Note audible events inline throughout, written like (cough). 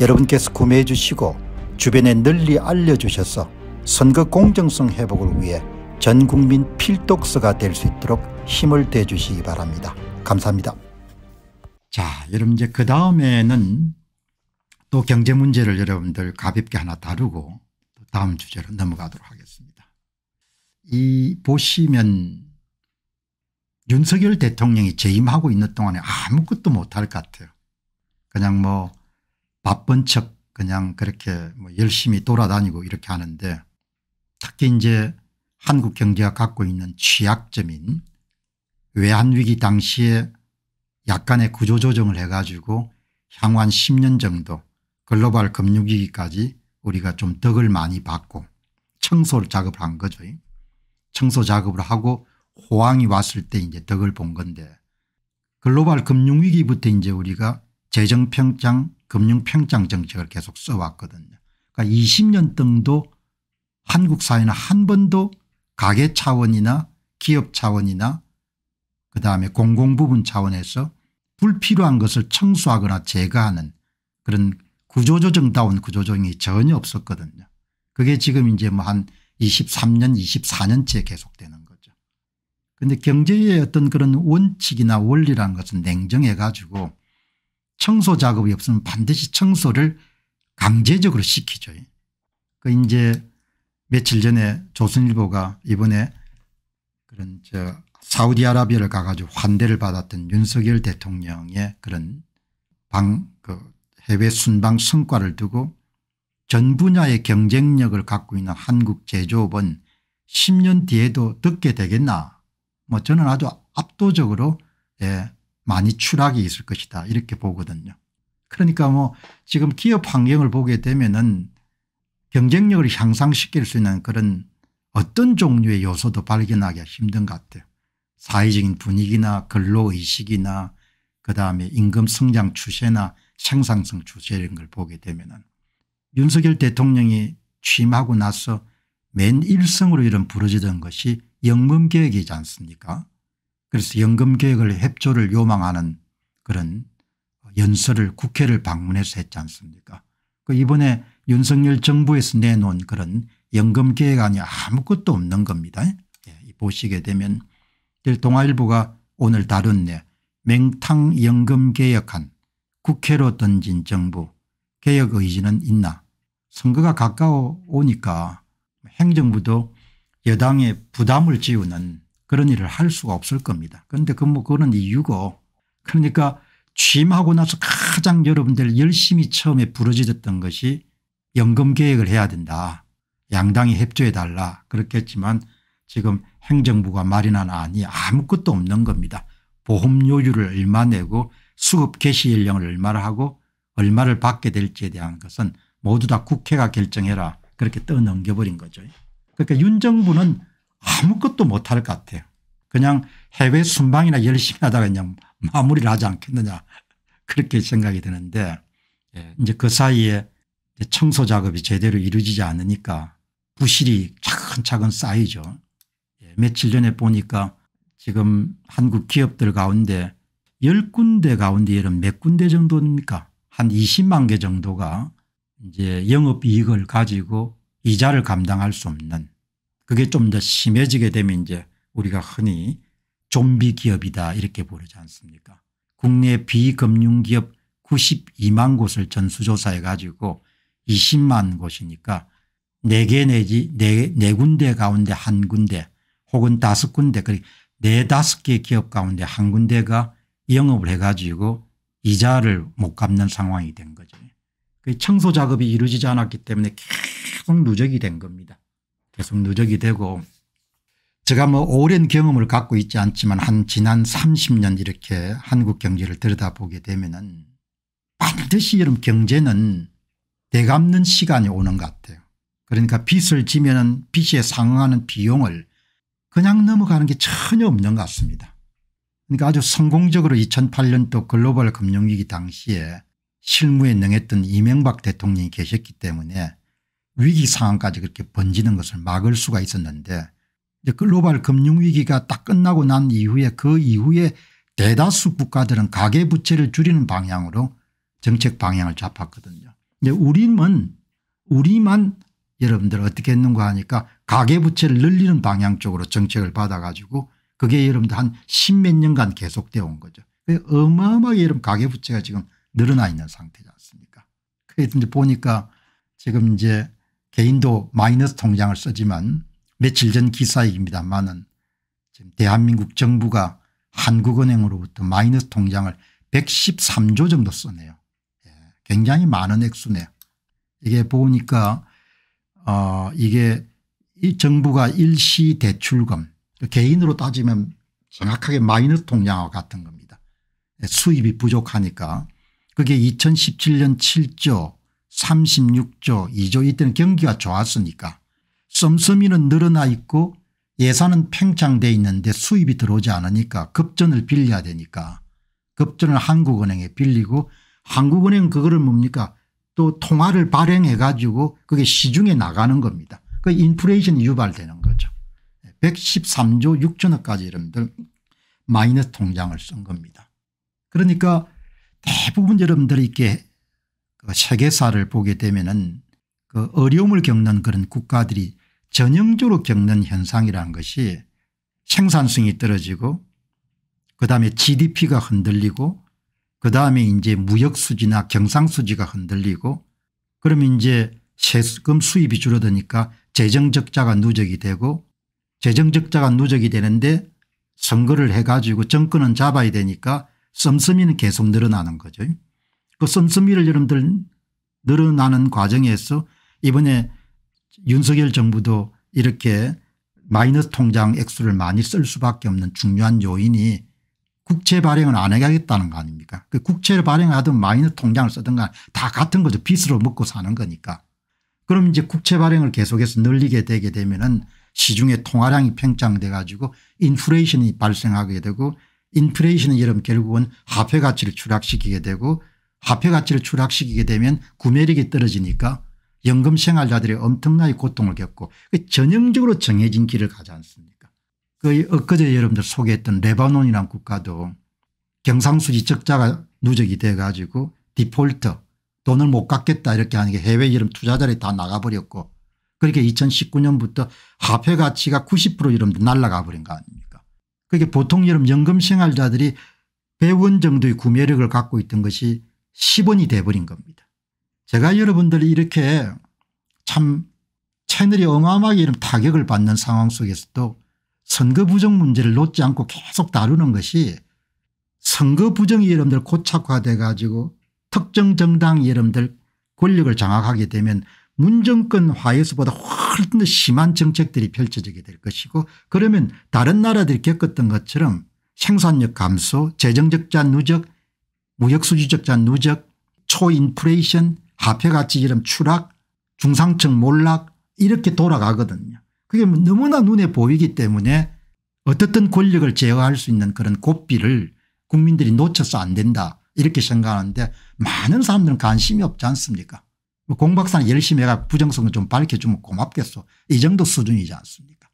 여러분께서 구매해 주시고 주변에 널리 알려주셔서 선거 공정성 회복을 위해 전국민 필독서가 될 수 있도록 힘을 대주시기 바랍니다. 감사합니다. 자 여러분 이제 그 다음에는 또 경제 문제를 여러분들 가볍게 하나 다루고 다음 주제로 넘어가도록 하겠습니다. 이 보시면 윤석열 대통령이 재임하고 있는 동안에 아무것도 못할 것 같아요. 그냥 뭐 바쁜 척 그냥 그렇게 뭐 열심히 돌아다니고 이렇게 하는데 특히 이제 한국 경제가 갖고 있는 취약점인 외환위기 당시에 약간의 구조조정을 해가지고 향후 한 10년 정도 글로벌 금융위기까지 우리가 좀 덕을 많이 받고 청소 를 작업을 한 거죠. 청소 작업을 하고 호황이 왔을 때 이제 덕을 본 건데 글로벌 금융위기부터 이제 우리가 재정평창 금융평창 정책을 계속 써왔거든요. 그러니까 20년 등도 한국 사회는 한 번도 가계 차원이나 기업 차원이나 그다음에 공공부분 차원에서 불필요한 것을 청소하거나 제거하는 그런 구조조정다운 구조조정이 전혀 없었거든요. 그게 지금 이제 뭐 한 23년 24년째 계속되는 거죠. 그런데 경제의 어떤 그런 원칙이나 원리라는 것은 냉정해 가지고 청소 작업이 없으면 반드시 청소를 강제적으로 시키죠. 그 이제 며칠 전에 조선일보가 이번에 그런 저 사우디아라비아를 가가지고 환대를 받았던 윤석열 대통령의 그런 방 그 해외 순방 성과를 두고 전 분야의 경쟁력을 갖고 있는 한국 제조업은 10년 뒤에도 듣게 되겠나 뭐 저는 아주 압도적으로 예, 많이 추락이 있을 것이다 이렇게 보거든요. 그러니까 뭐 지금 기업 환경을 보게 되면은 경쟁력을 향상시킬 수 있는 그런 어떤 종류의 요소도 발견하기가 힘든 것 같아요. 사회적인 분위기나 근로의식이나 그다음에 임금 성장 추세나 생산성 추세 이런 걸 보게 되면 은 윤석열 대통령이 취임하고 나서 맨 일성으로 이런 부러지던 것이 영문개혁이지 않습니까 그래서 연금 개혁을 협조를 요망하는 그런 연설을 국회를 방문해서 했지 않습니까 그 이번에 윤석열 정부에서 내놓은 그런 연금 계획안이 아무것도 없는 겁니다. 예, 보시게 되면 동아일보가 오늘 다뤘네. 맹탕 연금 개혁안 국회로 던진 정부 개혁 의지는 있나 선거가 가까워 오니까 행정부도 여당의 부담을 지우는 그런 일을 할 수가 없을 겁니다. 그런데 그 뭐 그런 이유고 그러니까 취임하고 나서 가장 여러분들 열심히 처음에 부러지렸던 것이 연금 계획을 해야 된다. 양당이 협조해 달라 그렇게 했지만 지금 행정부가 말이나 아니 아무것도 없는 겁니다. 보험료율을 얼마 내고 수급 개시 연령을 얼마를 하고 얼마를 받게 될지에 대한 것은 모두 다 국회가 결정해라 그렇게 떠넘겨버린 거죠. 그러니까 윤 정부는 아무것도 못할 것 같아요. 그냥 해외 순방이나 열심히 하다가 그냥 마무리를 하지 않겠느냐 그렇게 생각이 드는데 예. 이제 그 사이에 청소 작업이 제대로 이루어지지 않으니까 부실이 차근차근 쌓이죠. 예, 며칠 전에 보니까 지금 한국 기업들 가운데 10군데 가운데 이런 몇 군데 정도입니까 한 20만 개 정도가 이제 영업이익을 가지고 이자를 감당할 수 없는 그게 좀 더 심해지게 되면 이제 우리가 흔히 좀비 기업이다 이렇게 부르지 않습니까 국내 비금융기업 92만 곳을 전수조사해 가지고 20만 곳이니까 4개 내지 4, 4군데 가운데 한 군데 혹은 5군데 4, 5개 기업 가운데 한 군데가 영업을 해 가지고 이자를 못 갚는 상황이 된 거죠. 그 청소 작업이 이루어지지 않았기 때문에 계속 누적이 된 겁니다. 계속 누적이 되고 제가 뭐 오랜 경험을 갖고 있지 않지만 한 지난 30년 이렇게 한국 경제를 들여다보게 되면은 반드시 여러 경제는 대감는 시간이 오는 것 같아요. 그러니까 빚을 지면은 빚에 상응하는 비용을 그냥 넘어가는 게 전혀 없는 것 같습니다. 그러니까 아주 성공적으로 2008년도 글로벌 금융위기 당시에 실무에 능했던 이명박 대통령이 계셨기 때문에 위기 상황까지 그렇게 번지는 것을 막을 수가 있었는데 글로벌 금융위기가 딱 끝나고 난 이후에 그 이후에 대다수 국가들은 가계부채를 줄이는 방향으로 정책 방향을 잡았거든요. 이제 우리는 우리만 여러분들 어떻게 했는가 하니까 가계부채를 늘리는 방향 쪽으로 정책을 받아가지고 그게 여러분들 한 십몇 년간 계속되어 온 거죠. 어마어마하게 여러분 가계부채가 지금 늘어나 있는 상태지 않습니까. 그래서 이제 보니까 지금 이제 개인도 마이너스 통장을 쓰지만 며칠 전 기사입니다만은 지금 대한민국 정부가 한국은행으로부터 마이너스 통장을 113조 정도 쓰네요. 예, 굉장히 많은 액수네요. 이게 보니까 어 이게 이 정부가 일시 대출금 개인으로 따지면 정확하게 마이너스 통장과 같은 겁니다. 예, 수입이 부족하니까 그게 2017년 7조 36조 2조 이때는 경기가 좋았으니까 씀씀이는 늘어나 있고 예산은 팽창돼 있는데 수입이 들어오지 않으니까 급전을 빌려야 되니까 급전을 한국은행에 빌리고 한국은행 은 그거를 뭡니까 또 통화를 발행해 가지고 그게 시중에 나가는 겁니다. 그 인플레이션이 유발되는 거죠. 113조 6천억까지 여러분들 마이너스 통장을 쓴 겁니다. 그러니까 대부분 여러분들이 이렇게 그 세계사를 보게 되면은 그 어려움을 겪는 그런 국가들이 전형적으로 겪는 현상이라는 것이 생산성이 떨어지고 그다음에 gdp가 흔들리고 그다음에 이제 무역수지나 경상수지가 흔들리고 그러면 이제 세금 수입이 줄어드니까 재정적자가 누적이 되고 재정적자가 누적이 되는데 선거를 해가지고 정권은 잡아야 되니까 씀씀이는 계속 늘어나는 거죠. 그 씀씀이를 여러분들 늘어나는 과정에서 이번에 윤석열 정부도 이렇게 마이너스 통장 액수를 많이 쓸 수밖에 없는 중요한 요인이 국채 발행을 안 해야겠다는 거 아닙니까 그 국채를 발행하든 마이너스 통장을 쓰든 가다 같은 거죠 빚으로 먹고 사는 거니까 그럼 이제 국채 발행을 계속해서 늘리게 되게 되면은 시중에 통화량이 팽창돼 가지고 인플레이션이 발생하게 되고 인플레이션은 여러분 결국은 화폐 가치를 추락시키게 되고 화폐 가치를 추락시키게 되면 구매력이 떨어지니까 연금 생활자들이 엄청나게 고통을 겪고 그 전형적으로 정해진 길을 가지 않습니까 그 엊그제 여러분들 소개했던 레바논이란 국가도 경상수지 적자가 누적이 돼 가지고 디폴트 돈을 못 갚겠다 이렇게 하는 게 해외 여름 투자자들이 다 나가버렸고 그렇게 2019년부터 화폐 가치가 90%여러분 날라가 버린 거 아닙니까 그게 보통 여름 연금 생활자들이 100원 정도의 구매력을 갖고 있던 것이 10원이 돼버린 겁니다. 제가 여러분들이 이렇게 참 채널이 어마어마하게 이런 타격을 받는 상황 속에서도 선거 부정 문제를 놓지 않고 계속 다루는 것이 선거 부정이 여러분들 고착화돼 가지고 특정 정당 여러분들 권력을 장악하게 되면 문정권 화해수보다 훨씬 더 심한 정책들이 펼쳐지게 될 것이고 그러면 다른 나라들이 겪었던 것처럼 생산력 감소 재정적자 누적 무역수지적자 누적 초인플레이션 화폐가치 이름 추락 중상층 몰락 이렇게 돌아가거든요. 그게 뭐 너무나 눈에 보이기 때문에 어떻든 권력을 제어할 수 있는 그런 고삐를 국민들이 놓쳐서 안 된다 이렇게 생각하는데 많은 사람들은 관심이 없지 않습니까 뭐 공박사는 열심히 해가 부정성을 좀 밝혀주면 고맙겠소 이 정도 수준이지 않습니까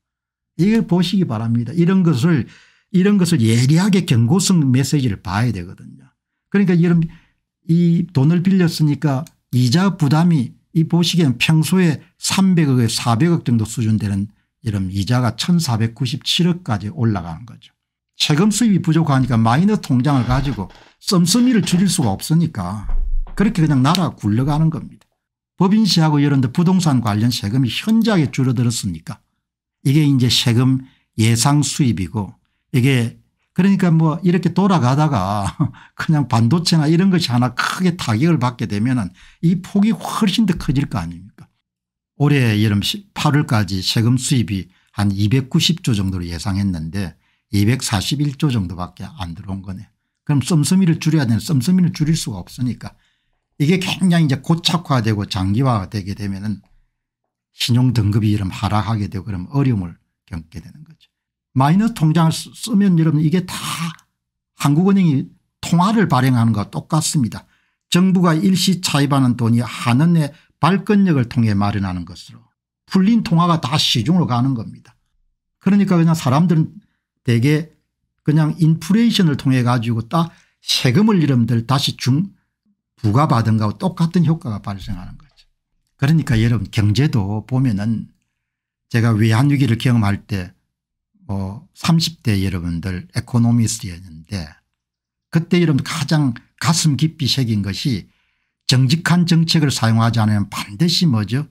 이걸 보시기 바랍니다 이런 것을 이런 것을 예리하게 경고성 메시지를 봐야 되거든요 그러니까 여러이 돈을 빌렸으니까 이자 부담이 이 보시기엔 평소에 300억에 400억 정도 수준 되는 이런 이자가 1497억까지 올라가는 거죠. 세금 수입이 부족하니까 마이너 통장을 가지고 썸썸이를 줄일 수가 없으니까 그렇게 그냥 나라 굴러가는 겁니다. 법인세하고 이런 데 부동산 관련 세금이 현저하게 줄어들었으니까 이게 이제 세금 예상 수입이고 이게 그러니까 뭐 이렇게 돌아가다가 (laughs) 그냥 반도체나 이런 것이 하나 크게 타격을 받게 되면 이 폭이 훨씬 더 커질 거 아닙니까 올해 여름 8월까지 세금 수입이 한 290조 정도로 예상했는데 241조 정도밖에 안 들어온 거네 그럼 썸썸이를 줄여야 되는 썸썸이를 줄일 수가 없으니까 이게 굉장히 이제 고착화되고 장기화되게 되면 은 신용등급이 이런 하락하게 되고 그럼 어려움을 겪게 되는 거죠. 마이너스 통장을 쓰면 여러분 이게 다 한국은행이 통화를 발행하는 것과 똑같습니다. 정부가 일시 차입하는 돈이 한은의 발권력을 통해 마련하는 것으로 풀린 통화가 다 시중으로 가는 겁니다. 그러니까 그냥 사람들은 대개 그냥 인플레이션을 통해 가지고 딱 세금을 이름들 다시 중 부과받은 거하 똑같은 효과가 발생하는 거죠. 그러니까 여러분 경제도 보면은 제가 외환위기를 경험할 때뭐 어, 30대 여러분들 에코노미스트였는데 그때 여러분 가장 가슴 깊이 새긴 것이 정직한 정책을 사용하지 않으면 반드시 뭐죠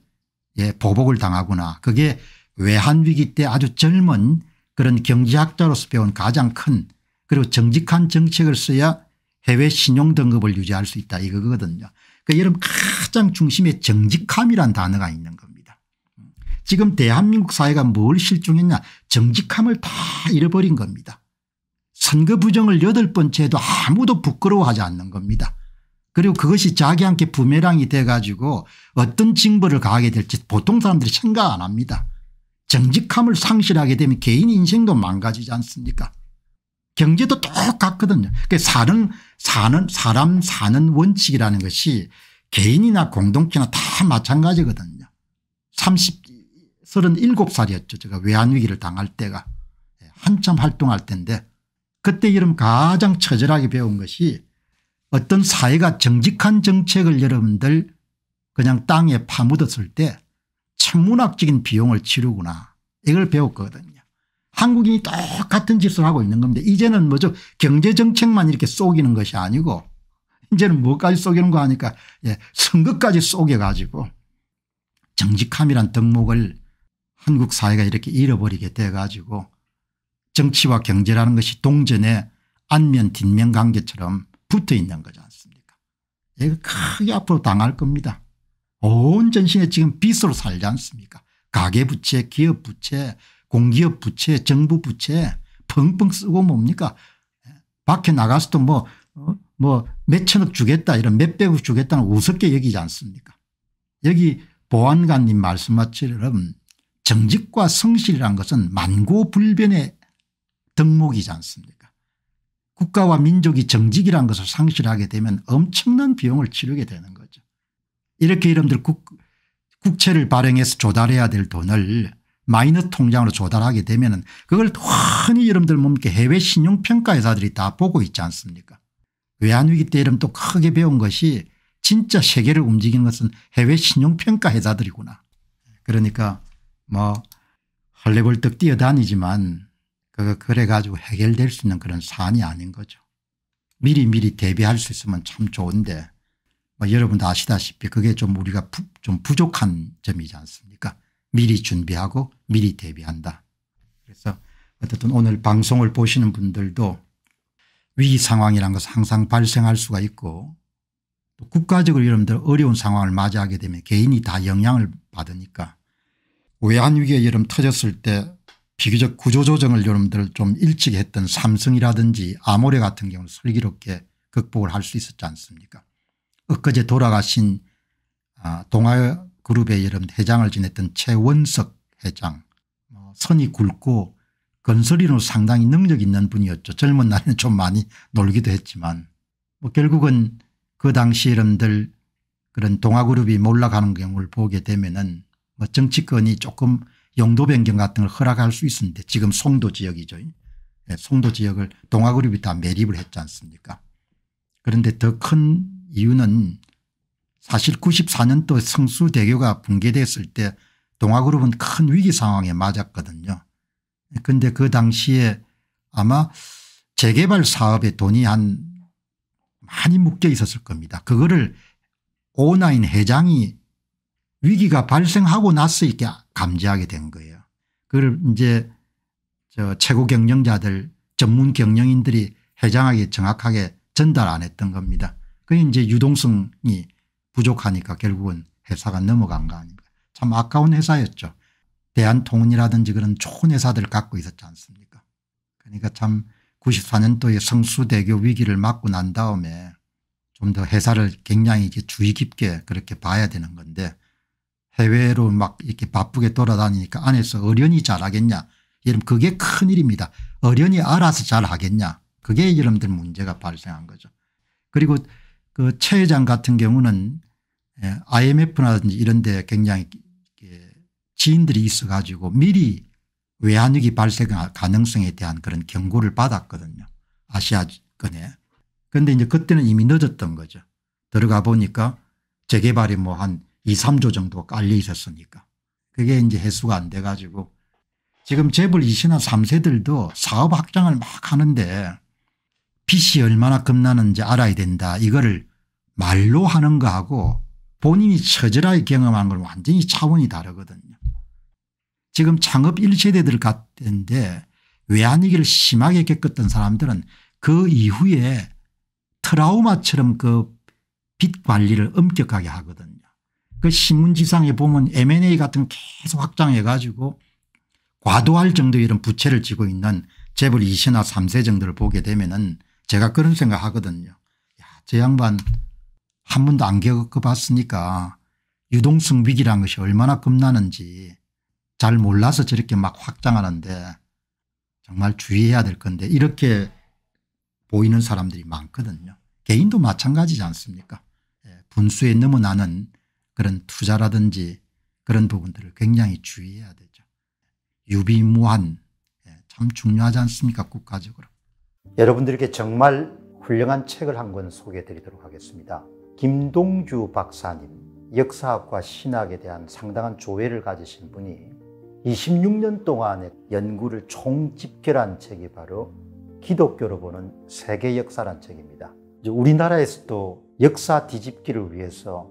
예 보복을 당하구나 그게 외환위기 때 아주 젊은 그런 경제학자로서 배운 가장 큰 그리고 정직한 정책을 써야 해외 신용 등급을 유지할 수 있다 이거거든요. 그러니까 여러분 가장 중심에 정직함이란 단어가 있는 겁니다. 지금 대한민국 사회가 뭘 실종했냐 정직함을 다 잃어버린 겁니다. 선거 부정을 여덟 번째 해도 아무도 부끄러워하지 않는 겁니다. 그리고 그것이 자기한테 부메랑이 돼 가지고 어떤 징벌을 가하게 될지 보통 사람들이 생각 안 합니다. 정직함을 상실하게 되면 개인 인생도 망가지지 않습니까 경제도 똑같거든요. 그러니까 사는 사는 사람 사는 원칙이라는 것이 개인이나 공동체나 다 마찬가지거든요. 37살이었죠. 제가 외환위기를 당할 때가 예, 한참 활동할 때인데 그때 여러 가장 처절하게 배운 것이 어떤 사회가 정직한 정책을 여러분들 그냥 땅에 파묻었을 때 천문학적인 비용을 치르구나 이걸 배웠거든요. 한국인이 똑같은 짓을 하고 있는 겁니다. 이제는 뭐죠 경제정책만 이렇게 쏘기는 것이 아니고 이제는 뭐까지 쏘기는 거 하니까 예, 선거까지 쏘겨 가지고 정직함이란 덕목을 한국 사회가 이렇게 잃어버리게 돼 가지고 정치와 경제라는 것이 동전의 안면 뒷면 관계처럼 붙어 있는 거지 않습니까 이거 크게 앞으로 당할 겁니다. 온 전신에 지금 빚으로 살지 않습니까 가계부채 기업부채 공기업부채 정부부채 펑펑 쓰고 뭡니까 밖에 나가서도 뭐, 어? 뭐 몇천억 주겠다 이런 몇백억 주겠다는 우습게 여기지 않습니까 여기 보안관님 말씀하처럼 정직과 성실이란 것은 만고불변의 덕목이지 않습니까 국가와 민족이 정직이란 것을 상실하게 되면 엄청난 비용을 치르게 되는 거죠. 이렇게 여러분들 국, 국채를 발행해서 조달해야 될 돈을 마이너 통장으로 조달하게 되면 그걸 흔히 여러분들 뭡니까 해외 신용평가회사들이 다 보고 있지 않습니까 외환위기 때 여러분 또 크게 배운 것이 진짜 세계를 움직이는 것은 해외 신용평가회사들이구나. 그러니까 뭐 헐레벌떡 뛰어다니지만 그거 그래 가지고 해결될 수 있는 그런 사안이 아닌 거죠. 미리 미리 대비할 수 있으면 참 좋은데 뭐 여러분도 아시다시피 그게 좀 우리가 부, 좀 부족한 점이지 않습니까? 미리 준비하고 미리 대비한다. 그래서 어쨌든 오늘 방송을 보시는 분들도 위기 상황이라 것은 항상 발생할 수가 있고 국가적으로 여러분들 어려운 상황을 맞이하게 되면 개인이 다 영향을 받으니까 외환위기에 여름 터졌을 때 비교적 구조조정을 여러분들 좀 일찍 했던 삼성이라든지 아모레 같은 경우는 슬기롭게 극복을 할 수 있었지 않습니까 엊그제 돌아가신 아, 동아그룹의 여름 회장을 지냈던 최원석 회장 뭐 선이 굵고 건설인으로 상당히 능력 있는 분이었죠. 젊은 날에는 좀 많이 놀기도 했지만 뭐 결국은 그 당시 여러분들 그런 동아그룹이 몰락하는 경우를 보게 되면은 뭐 정치권이 조금 용도 변경 같은 걸 허락할 수 있습니다. 지금 송도 지역이죠. 네, 송도 지역을 동아그룹이 다 매립을 했지 않습니까 그런데 더 큰 이유는 사실 94년도 성수대교가 붕괴됐을 때 동아그룹은 큰 위기 상황에 맞았거든요. 그런데 그 당시에 아마 재개발 사업에 돈이 한 많이 묶여 있었을 겁니다. 그거를 오나인 회장이 위기가 발생하고 나서 이게 감지하게 된 거예요. 그걸 이제 저 최고 경영자들 전문 경영인들이 해장하기 정확하게 전달 안 했던 겁니다. 그게 이제 유동성이 부족하니까 결국은 회사가 넘어간 거 아닙니까 참 아까운 회사였죠. 대한통운이라든지 그런 좋은 회사들 갖고 있었지 않습니까 그러니까 참 94년도에 성수대교 위기를 맞고 난 다음에 좀 더 회사를 굉장히 주의 깊게 그렇게 봐야 되는 건데 해외로 막 이렇게 바쁘게 돌아다니니까 안에서 어련히 잘하겠냐. 여러분 그게 큰일입니다. 어련히 알아서 잘하겠냐. 그게 여러분들 문제가 발생한 거죠. 그리고 그 최 회장 같은 경우는 IMF라든지 예, 이런 데 굉장히 예, 지인들이 있어 가지고 미리 외환위기 발생 가능성에 대한 그런 경고를 받았거든요. 아시아권에. 그런데 이제 그때는 이미 늦었던 거죠. 들어가 보니까 재개발이 뭐한 2, 3조 정도 깔려 있었으니까. 그게 이제 해수가 안 돼 가지고 지금 재벌 2시나 3세들도 사업 확장을 막 하는데 빚이 얼마나 겁나는지 알아야 된다 이거를 말로 하는 거하고 본인이 처절하게 경험한 건 완전히 차원이 다르거든요. 지금 창업 1세대들 같은데 외환위기를 심하게 겪었던 사람들은 그 이후에 트라우마처럼 그 빚 관리를 엄격하게 하거든요. 그 신문지상에 보면 M&A 같은 계속 확장해 가지고 과도할 정도의 이런 부채를 지고 있는 재벌 2세나 3세 정도를 보게 되면은 제가 그런 생각 하거든요. 야, 저 양반 한 번도 안 겪어봤으니까 유동성 위기란 것이 얼마나 겁나는지 잘 몰라서 저렇게 막 확장하는데 정말 주의해야 될 건데 이렇게 보이는 사람들이 많거든요. 개인도 마찬가지지 않습니까 예, 분수에 넘어나는 그런 투자라든지 그런 부분들을 굉장히 주의해야 되죠. 유비무한 예, 참 중요하지 않습니까 국가적으로. 여러분들께 정말 훌륭한 책을 한 권 소개해드리도록 하겠습니다. 김동주 박사님 역사학과 신학에 대한 상당한 조회를 가지신 분이 26년 동안의 연구를 총집결한 책이 바로 기독교로 보는 세계 역사란 책입니다. 우리나라에서도 역사 뒤집기를 위해서